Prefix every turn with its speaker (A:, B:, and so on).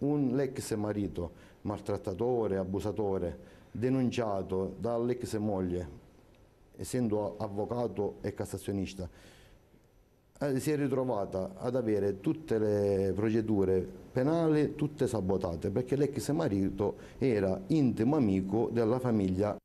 A: Un ex marito, maltrattatore, abusatore, denunciato dall'ex moglie, essendo avvocato e cassazionista, eh, si è ritrovata ad avere tutte le procedure penali tutte sabotate perché l'ex marito era intimo amico della famiglia